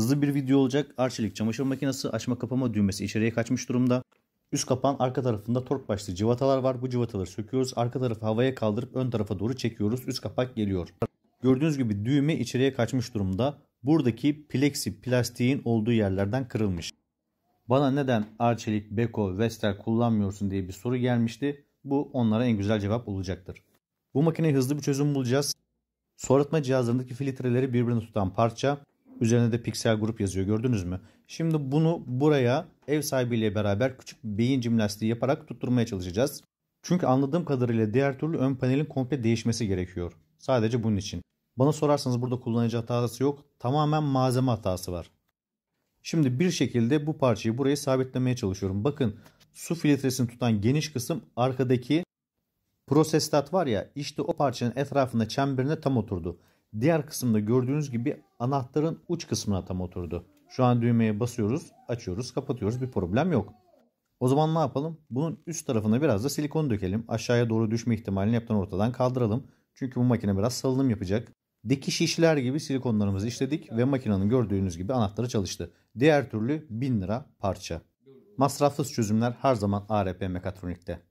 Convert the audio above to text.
Hızlı bir video olacak. Arçelik çamaşır makinesi açma kapama düğmesi içeriye kaçmış durumda. Üst kapağın arka tarafında tork başlı cıvatalar var. Bu cıvataları söküyoruz. Arka tarafı havaya kaldırıp ön tarafa doğru çekiyoruz. Üst kapak geliyor. Gördüğünüz gibi düğme içeriye kaçmış durumda. Buradaki plexi plastiğin olduğu yerlerden kırılmış. Bana neden Arçelik, Beko, Vestel kullanmıyorsun diye bir soru gelmişti. Bu onlara en güzel cevap olacaktır. Bu makineye hızlı bir çözüm bulacağız. Soğutma cihazlarındaki filtreleri birbirine tutan parça, Üzerine de piksel grup yazıyor gördünüz mü? Şimdi bunu buraya ev sahibiyle beraber küçük beyin cimnastiği yaparak tutturmaya çalışacağız. Çünkü anladığım kadarıyla diğer türlü ön panelin komple değişmesi gerekiyor. Sadece bunun için. Bana sorarsanız burada kullanıcı hatası yok. Tamamen malzeme hatası var. Şimdi bir şekilde bu parçayı buraya sabitlemeye çalışıyorum. Bakın su filtresini tutan geniş kısım arkadaki Prosestat var ya işte o parçanın etrafında çemberine tam oturdu. Diğer kısımda gördüğünüz gibi anahtarın uç kısmına tam oturdu. Şu an düğmeye basıyoruz, açıyoruz, kapatıyoruz. Bir problem yok. O zaman ne yapalım? Bunun üst tarafına biraz da silikon dökelim. Aşağıya doğru düşme ihtimalini hepten ortadan kaldıralım. Çünkü bu makine biraz salınım yapacak. Dikiş işler gibi silikonlarımızı işledik ve makinenin gördüğünüz gibi anahtarı çalıştı. Diğer türlü 1000 lira parça. Masrafsız çözümler her zaman ARP mekatronikte.